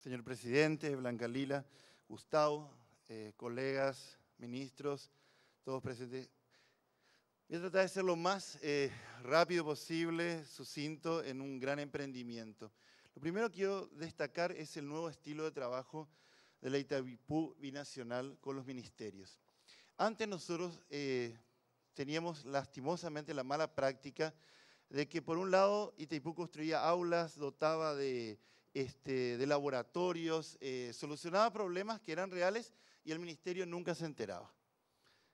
Señor presidente, Blanca Lila, Gustavo, eh, colegas, ministros, todos presentes. Voy a tratar de ser lo más eh, rápido posible, sucinto, en un gran emprendimiento. Lo primero que quiero destacar es el nuevo estilo de trabajo de la Itaipú Binacional con los ministerios. Antes nosotros eh, teníamos lastimosamente la mala práctica de que por un lado Itaipú construía aulas, dotaba de este, de laboratorios, eh, solucionaba problemas que eran reales y el ministerio nunca se enteraba.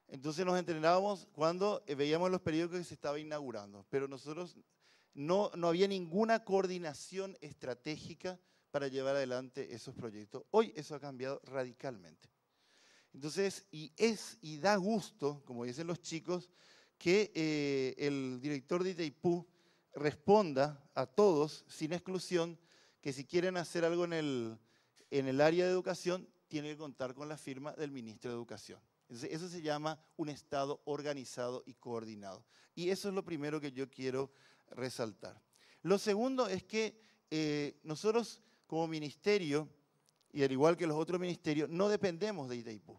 Entonces nos enterábamos cuando eh, veíamos los periódicos que se estaba inaugurando, pero nosotros no, no había ninguna coordinación estratégica para llevar adelante esos proyectos. Hoy eso ha cambiado radicalmente. Entonces, y es y da gusto, como dicen los chicos, que eh, el director de Itaipú responda a todos, sin exclusión, que si quieren hacer algo en el, área de educación, tienen que contar con la firma del ministro de Educación. eso se llama un Estado organizado y coordinado. Y eso es lo primero que yo quiero resaltar. Lo segundo es que eh, nosotros como ministerio, y al igual que los otros ministerios, no dependemos de Itaipú,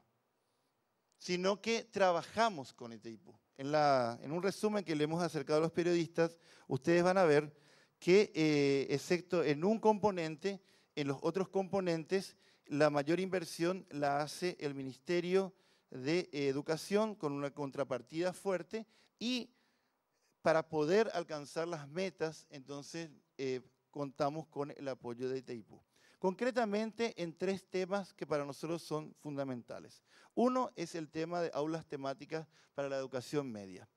sino que trabajamos con Itaipú. En, en un resumen que le hemos acercado a los periodistas, ustedes van a ver que eh, excepto en un componente, en los otros componentes, la mayor inversión la hace el Ministerio de Educación con una contrapartida fuerte y para poder alcanzar las metas, entonces eh, contamos con el apoyo de Teipu. Concretamente en tres temas que para nosotros son fundamentales. Uno es el tema de aulas temáticas para la educación media.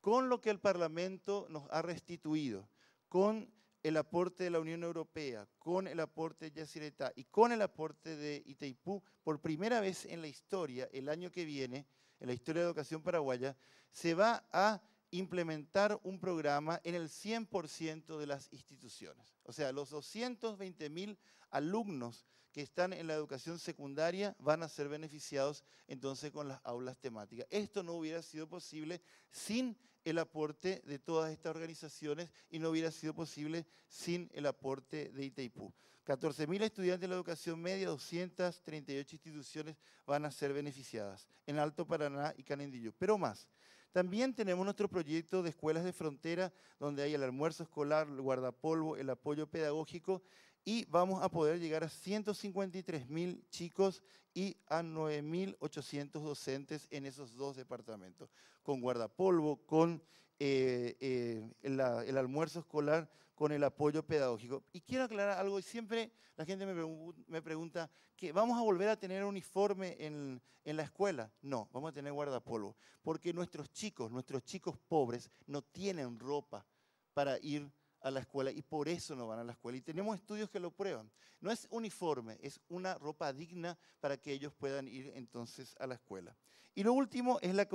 Con lo que el Parlamento nos ha restituido, con el aporte de la Unión Europea, con el aporte de Yacyretá y con el aporte de Itaipú, por primera vez en la historia, el año que viene, en la historia de educación paraguaya, se va a implementar un programa en el 100% de las instituciones. O sea, los 220.000 alumnos que están en la educación secundaria van a ser beneficiados entonces con las aulas temáticas. Esto no hubiera sido posible sin el aporte de todas estas organizaciones y no hubiera sido posible sin el aporte de Itaipú. 14.000 estudiantes de la educación media, 238 instituciones van a ser beneficiadas en Alto Paraná y Canendillo, pero más. También tenemos nuestro proyecto de escuelas de frontera, donde hay el almuerzo escolar, el guardapolvo, el apoyo pedagógico y vamos a poder llegar a 153 mil chicos y a 9.800 docentes en esos dos departamentos, con guardapolvo, con eh, eh, el almuerzo escolar, con el apoyo pedagógico. Y quiero aclarar algo, y siempre la gente me, pregunta, que ¿vamos a volver a tener uniforme en, en la escuela? No, vamos a tener guardapolvo, porque nuestros chicos, nuestros chicos pobres, no tienen ropa para ir a la escuela y por eso no van a la escuela. Y tenemos estudios que lo prueban. No es uniforme, es una ropa digna para que ellos puedan ir entonces a la escuela. Y lo último es la,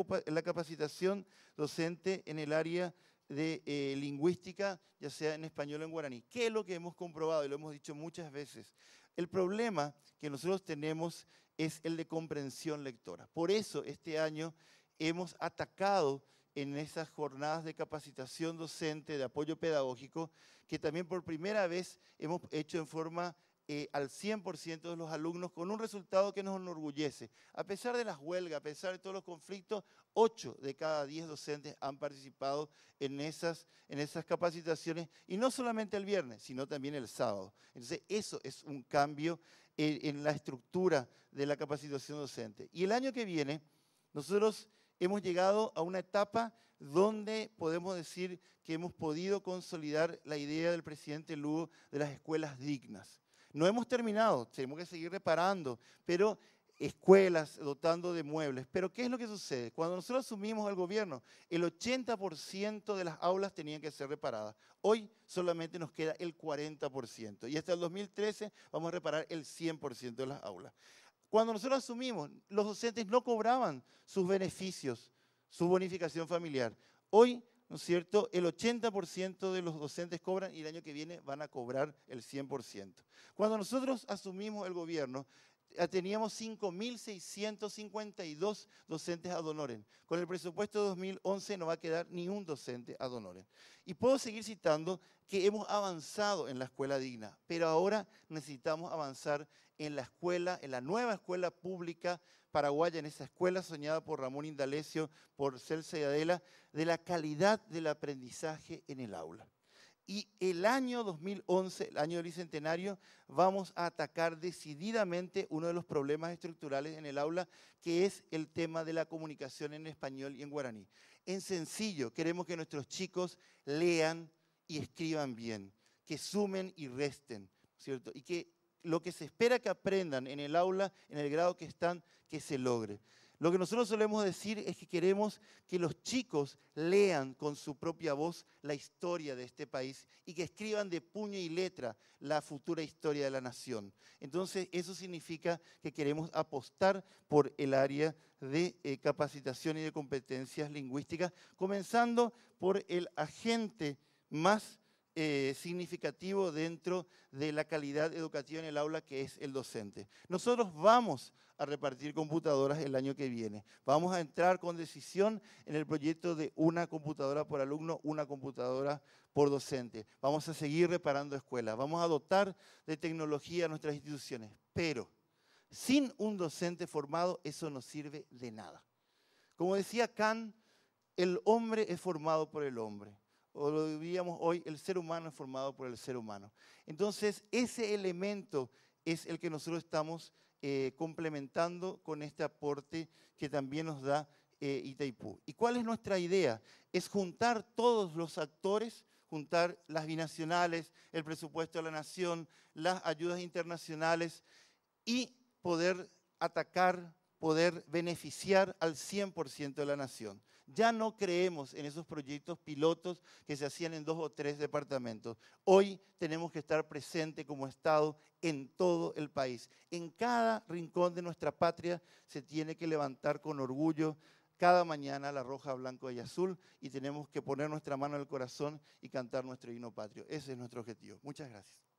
capacitación docente en el área de eh, lingüística, ya sea en español o en guaraní. ¿Qué es lo que hemos comprobado? Y lo hemos dicho muchas veces. El problema que nosotros tenemos es el de comprensión lectora. Por eso este año hemos atacado en esas jornadas de capacitación docente, de apoyo pedagógico, que también por primera vez hemos hecho en forma eh, al 100% de los alumnos con un resultado que nos enorgullece. A pesar de las huelgas, a pesar de todos los conflictos, 8 de cada 10 docentes han participado en esas, en esas capacitaciones, y no solamente el viernes, sino también el sábado. Entonces, eso es un cambio en, eh, en la estructura de la capacitación docente. Y el año que viene, nosotros hemos llegado a una etapa donde podemos decir que hemos podido consolidar la idea del presidente Lugo de las escuelas dignas. No hemos terminado, tenemos que seguir reparando, pero escuelas, dotando de muebles. Pero ¿qué es lo que sucede? Cuando nosotros asumimos al gobierno, el 80% de las aulas tenían que ser reparadas. Hoy solamente nos queda el 40%. Y hasta el 2013 vamos a reparar el 100% de las aulas. Cuando nosotros asumimos, los docentes no cobraban sus beneficios, su bonificación familiar. Hoy, ¿no es cierto?, el 80% de los docentes cobran y el año que viene van a cobrar el 100%. Cuando nosotros asumimos el gobierno, eh, teníamos 5.652 docentes a honorem. Con el presupuesto de 2011 no va a quedar ni un docente a honorem. Y puedo seguir citando que hemos avanzado en la escuela digna, pero ahora necesitamos avanzar en la escuela, en la nueva escuela pública paraguaya, en esa escuela soñada por Ramón Indalecio, por Celsa y Adela, de la calidad del aprendizaje en el aula. Y el año 2011, el año del bicentenario, vamos a atacar decididamente uno de los problemas estructurales en el aula, que es el tema de la comunicación en español y en guaraní. En sencillo, queremos que nuestros chicos lean y escriban bien, que sumen y resten, ¿cierto? Y que lo que se espera que aprendan en el aula, en el grado que están, que se logre. Lo que nosotros solemos decir es que queremos que los chicos lean con su propia voz la historia de este país y que escriban de puño y letra la futura historia de la nación. Entonces, eso significa que queremos apostar por el área de eh, capacitación y de competencias lingüísticas, comenzando por el agente más eh, significativo dentro de la calidad educativa en el aula que es el docente. Nosotros vamos a repartir computadoras el año que viene. Vamos a entrar con decisión en el proyecto de una computadora por alumno, una computadora por docente. Vamos a seguir reparando escuelas, vamos a dotar de tecnología a nuestras instituciones, pero sin un docente formado eso no sirve de nada. Como decía Kant, el hombre es formado por el hombre o lo diríamos hoy, el ser humano es formado por el ser humano. Entonces, ese elemento es el que nosotros estamos eh, complementando con este aporte que también nos da eh, Itaipú. ¿Y cuál es nuestra idea? Es juntar todos los actores, juntar las binacionales, el presupuesto de la nación, las ayudas internacionales y poder atacar poder beneficiar al 100% de la nación. Ya no creemos en esos proyectos pilotos que se hacían en dos o tres departamentos. Hoy tenemos que estar presente como Estado en todo el país. En cada rincón de nuestra patria se tiene que levantar con orgullo cada mañana la roja, blanco y azul y tenemos que poner nuestra mano al corazón y cantar nuestro himno patrio. Ese es nuestro objetivo. Muchas gracias.